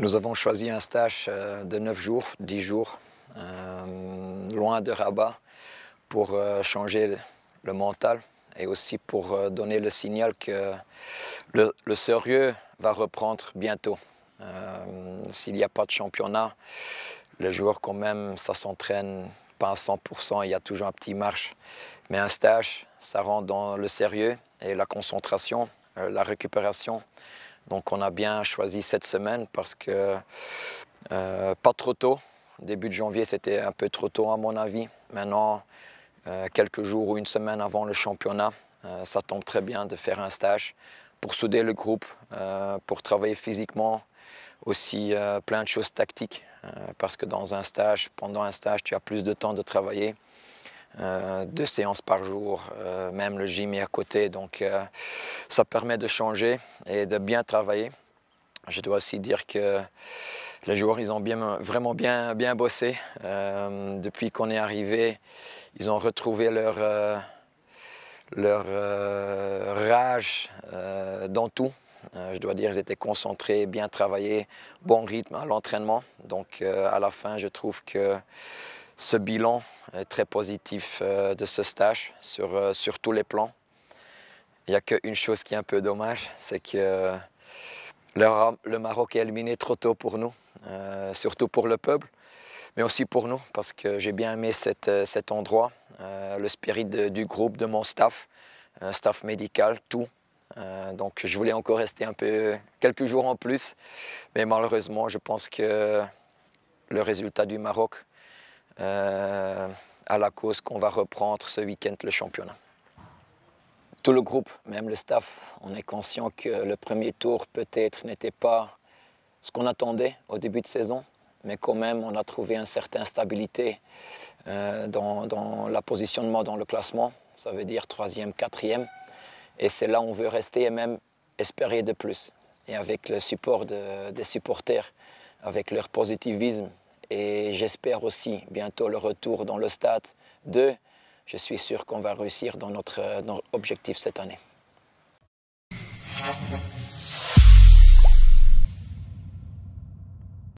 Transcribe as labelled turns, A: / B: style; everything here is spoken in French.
A: Nous avons choisi un stage euh, de 9 jours, 10 jours, euh, loin de Rabat, pour euh, changer le mental et aussi pour donner le signal que le, le sérieux va reprendre bientôt. S'il n'y a pas de championnat, les joueurs quand même, ça s'entraîne pas à 100%, il y a toujours un petit marche. Mais un stage, ça rend dans le sérieux et la concentration, la récupération. Donc on a bien choisi cette semaine parce que euh, pas trop tôt. Début de janvier, c'était un peu trop tôt à mon avis. Maintenant, euh, quelques jours ou une semaine avant le championnat, euh, ça tombe très bien de faire un stage pour souder le groupe, pour travailler physiquement, aussi plein de choses tactiques. parce que dans un stage, pendant un stage, tu as plus de temps de travailler. Euh, deux séances par jour, euh, même le gym est à côté. Donc euh, ça permet de changer et de bien travailler. Je dois aussi dire que les joueurs, ils ont bien, vraiment bien, bien bossé. depuis qu'on est arrivé, ils ont retrouvé leur, leur rage dans tout. je dois dire, ils étaient concentrés, bien travaillés, bon rythme à l'entraînement. Donc à la fin, je trouve que ce bilan est très positif euh, de ce stage sur, euh, sur tous les plans. Il n'y a qu'une chose qui est un peu dommage, c'est que euh, le, Maroc est éliminé trop tôt pour nous, surtout pour le peuple, mais aussi pour nous, parce que j'ai bien aimé cet endroit, le spirit du groupe, de mon staff, un staff médical, tout. donc je voulais encore rester un peu, quelques jours en plus, mais malheureusement, je pense que le résultat du Maroc euh, à la cause qu'on va reprendre ce week-end le championnat. Tout le groupe, même le staff, on est conscient que le premier tour peut-être n'était pas ce qu'on attendait au début de saison, mais quand même on a trouvé une certaine stabilité euh, dans, dans la positionnement dans le classement, ça veut dire troisième, quatrième, et c'est là où on veut rester et même espérer de plus. Et avec le support des supporters, avec leur positivisme, et j'espère aussi bientôt le retour dans le stade 2. Je suis sûr qu'on va réussir dans notre, euh, dans notre objectif cette année.